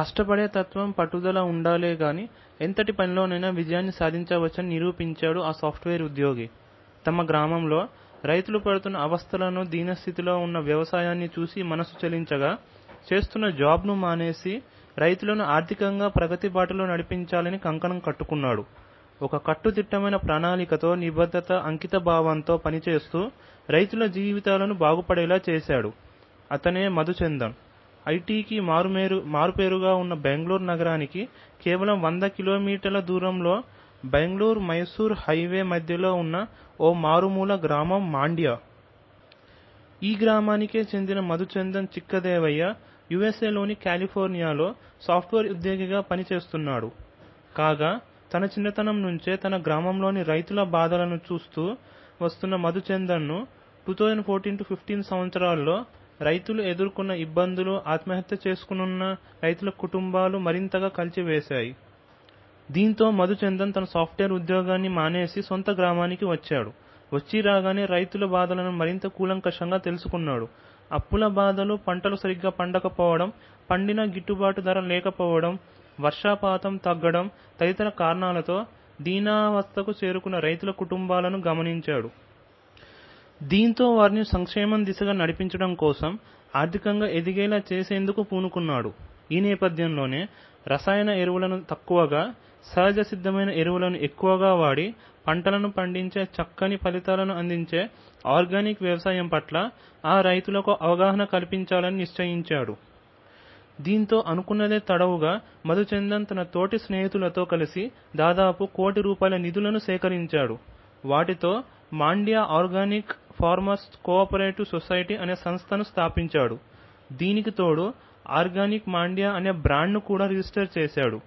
కష్టపడే తత్వం పట్టుదల ఉండాలే గాని ఎంతటి పనిలోనైనా విజయాన్ని సాధించవచ్చని నిరూపించాడు ఆ సాఫ్ట్వేర్ ఉద్యోగి తమ గ్రామంలో రైతులు పడుతున్న అవస్థలను దీనస్థితిలో ఉన్న వ్యవసాయాన్ని చూసి మనసు చలించగా చేస్తున్న జాబ్ను మానేసి రైతులను ఆర్థికంగా ప్రగతి బాటలో నడిపించాలని కంకణం కట్టుకున్నాడు ఒక కట్టుదిట్టమైన ప్రణాళికతో నిబద్ధత అంకిత భావంతో పనిచేస్తూ రైతుల జీవితాలను బాగుపడేలా చేశాడు అతనే మధుచందన్ ఐటీకి మారుపేరుగా ఉన్న బెంగళూరు నగరానికి కేవలం వంద కిలోమీటర్ల దూరంలో బెంగళూరు మైసూర్ హైవే మధ్యలో ఉన్న ఓ మారుమూల గ్రామం మాండ్య ఈ గ్రామానికే చెందిన మధుచందన్ చిక్కదేవయ్య యుఎస్ఏలోని కాలిఫోర్నియాలో సాఫ్ట్వేర్ ఉద్యోగిగా పనిచేస్తున్నాడు కాగా తన చిన్నతనం నుంచే తన గ్రామంలోని రైతుల బాధలను చూస్తూ వస్తున్న మధుచందన్ ను టు ఫిఫ్టీన్ సంవత్సరాల్లో రైతులు ఎదుర్కొన్న ఇబ్బందులు ఆత్మహత్య చేసుకునున్న రైతుల కుటుంబాలు మరింతగా కలిచివేశాయి దీంతో మధుచందన్ తన సాఫ్ట్వేర్ ఉద్యోగాన్ని మానేసి సొంత గ్రామానికి వచ్చాడు వచ్చి రాగానే రైతుల బాధలను మరింత కూలంకషంగా తెలుసుకున్నాడు అప్పుల బాధలు పంటలు సరిగ్గా పండకపోవడం పండిన గిట్టుబాటు ధర లేకపోవడం వర్షాపాతం తగ్గడం తదితర కారణాలతో దీనావస్థకు చేరుకున్న రైతుల కుటుంబాలను గమనించాడు దీంతో వారిని సంక్షేమం దిశగా నడిపించడం కోసం ఆర్థికంగా ఎదిగేలా చేసేందుకు పూనుకున్నాడు ఈ నేపథ్యంలోనే రసాయన ఎరువులను తక్కువగా సహజ సిద్ధమైన ఎరువులను ఎక్కువగా వాడి పంటలను పండించే చక్కని ఫలితాలను అందించే ఆర్గానిక్ వ్యవసాయం పట్ల ఆ రైతులకు అవగాహన కల్పించాలని నిశ్చయించాడు దీంతో అనుకున్నదే తడవుగా మధుచందన్ తన తోటి స్నేహితులతో కలిసి దాదాపు కోటి రూపాయల నిధులను సేకరించాడు వాటితో Mandya organic farmers cooperative society అనే సంస్థను స్థాపించాడు దీనికి తోడు ఆర్గానిక్ మాండ్యా అనే బ్రాండ్ను కూడా రిజిస్టర్ చేశాడు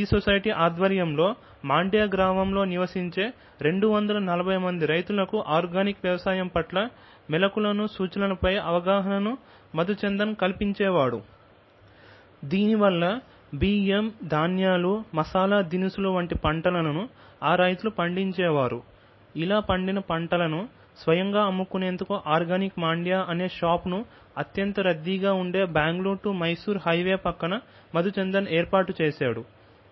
ఈ సొసైటీ ఆధ్వర్యంలో మాండ్యా గ్రామంలో నివసించే రెండు వందల నలభై మంది రైతులకు ఆర్గానిక్ వ్యవసాయం పట్ల మెలకులను సూచనలపై అవగాహనను మధుచందన్ కల్పించేవాడు దీనివల్ల బియ్యం ధాన్యాలు మసాలా దినుసులు వంటి పంటలను ఆ రైతులు పండించేవారు ఇలా పండిన పంటలను స్వయంగా అమ్ముకునేందుకు ఆర్గానిక్ మాండ్యా అనే షాప్ను అత్యంత రద్దీగా ఉండే బెంగళూరు టు మైసూర్ హైవే పక్కన మధుచందన్ ఏర్పాటు చేశాడు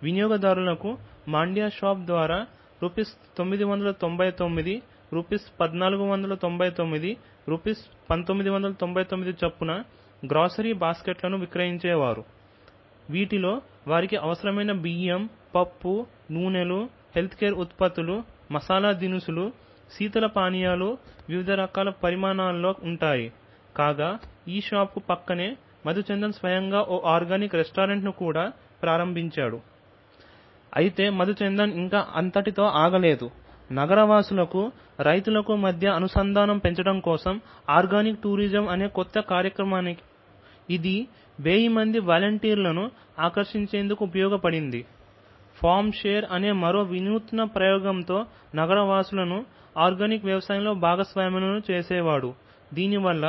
వినియోగదారులకు మాండ్యా షాప్ ద్వారా రూపీస్ తొమ్మిది వందల తొంభై తొమ్మిది రూపీస్ పద్నాలుగు వందల తొంభై తొమ్మిది రూపీస్ పంతొమ్మిది వందల తొంభై తొమ్మిది చొప్పున గ్రోసరీ బాస్కెట్లను విక్రయించేవారు వీటిలో వారికి అవసరమైన బియ్యం పప్పు నూనెలు హెల్త్ కేర్ ఉత్పత్తులు మసాలా దినుసులు శీతల పానీయాలు వివిధ రకాల పరిమాణాల్లో ఉంటాయి కాగా ఈ షాపుకు పక్కనే మధుచందన్ స్వయంగా ఓ ఆర్గానిక్ రెస్టారెంట్ను కూడా ప్రారంభించాడు అయితే మధుచందన్ ఇంకా అంతటితో ఆగలేదు నగరవాసులకు రైతులకు మధ్య అనుసంధానం పెంచడం కోసం ఆర్గానిక్ టూరిజం అనే కొత్త కార్యక్రమానికి ఇది వెయ్యి మంది వాలంటీర్లను ఆకర్షించేందుకు ఉపయోగపడింది ఫార్మ్ షేర్ అనే మరో వినూత్న ప్రయోగంతో నగరవాసులను ఆర్గానిక్ వ్యవసాయంలో భాగస్వామ్యం చేసేవాడు దీనివల్ల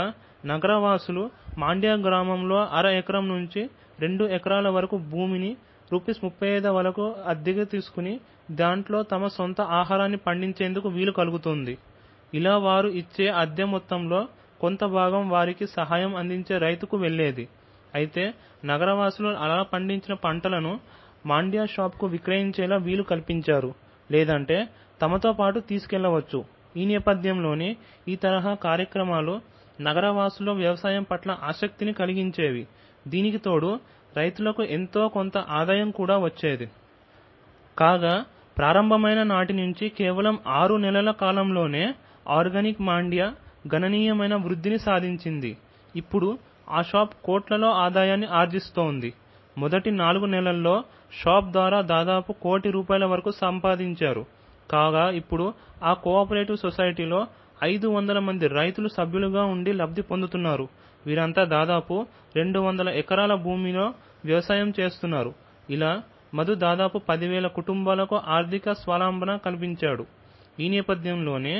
నగరవాసులు మాండ్య గ్రామంలో అర ఎకరం నుంచి రెండు ఎకరాల వరకు భూమిని రూపీస్ ముప్పై ఐదు వరకు అద్దెకు తీసుకుని దాంట్లో తమ సొంత ఆహారాన్ని పండించేందుకు వీలు కలుగుతుంది ఇలా వారు ఇచ్చే అద్దె మొత్తంలో కొంత భాగం వారికి సహాయం అందించే రైతుకు వెళ్ళేది అయితే నగరవాసులు అలా పండించిన పంటలను మాండ్యా షాప్కు విక్రయించేలా వీలు కల్పించారు లేదంటే తమతో పాటు తీసుకెళ్లవచ్చు ఈ నేపథ్యంలోనే ఈ తరహా కార్యక్రమాలు నగరవాసులు వ్యవసాయం పట్ల ఆసక్తిని కలిగించేవి దీనికి తోడు రైతులకు ఎంతో కొంత ఆదాయం కూడా వచ్చేది కాగా ప్రారంభమైన నాటి నుంచి కేవలం ఆరు నెలల కాలంలోనే ఆర్గానిక్ మాండ్యా గణనీయమైన వృద్ధిని సాధించింది ఇప్పుడు ఆ షాప్ కోట్లలో ఆదాయాన్ని ఆర్జిస్తోంది మొదటి నాలుగు నెలల్లో షాప్ ద్వారా దాదాపు కోటి రూపాయల వరకు సంపాదించారు కాగా ఇప్పుడు ఆ కోఆపరేటివ్ సొసైటీలో ఐదు వందల మంది రైతులు సభ్యులుగా ఉండి లబ్ధి పొందుతున్నారు వీరంతా దాదాపు రెండు వందల ఎకరాల భూమిలో వ్యవసాయం చేస్తున్నారు ఇలా మధు దాదాపు పదివేల కుటుంబాలకు ఆర్థిక స్వలంబన కల్పించాడు ఈ నేపథ్యంలోనే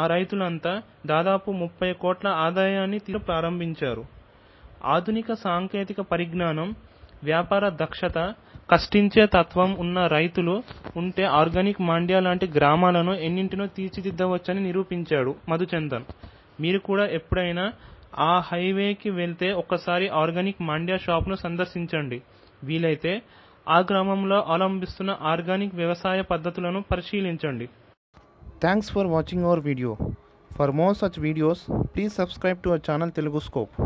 ఆ రైతులంతా దాదాపు ముప్పై కోట్ల ఆదాయాన్ని తీరు ప్రారంభించారు ఆధునిక సాంకేతిక పరిజ్ఞానం వ్యాపార దక్షత కష్టించే తత్వం ఉన్న రైతులు ఉంటే ఆర్గానిక్ మాండ్యా లాంటి గ్రామాలను ఎన్నింటినో తీర్చిదిద్దవచ్చని నిరూపించాడు మధుచందన్ మీరు కూడా ఎప్పుడైనా ఆ హైవేకి వెళ్తే ఒక్కసారి ఆర్గానిక్ మాండ్యా షాప్ను సందర్శించండి వీలైతే ఆ గ్రామంలో అవలంబిస్తున్న ఆర్గానిక్ వ్యవసాయ పద్ధతులను పరిశీలించండి thanks for watching our video for more such videos please subscribe to our channel Telugu scope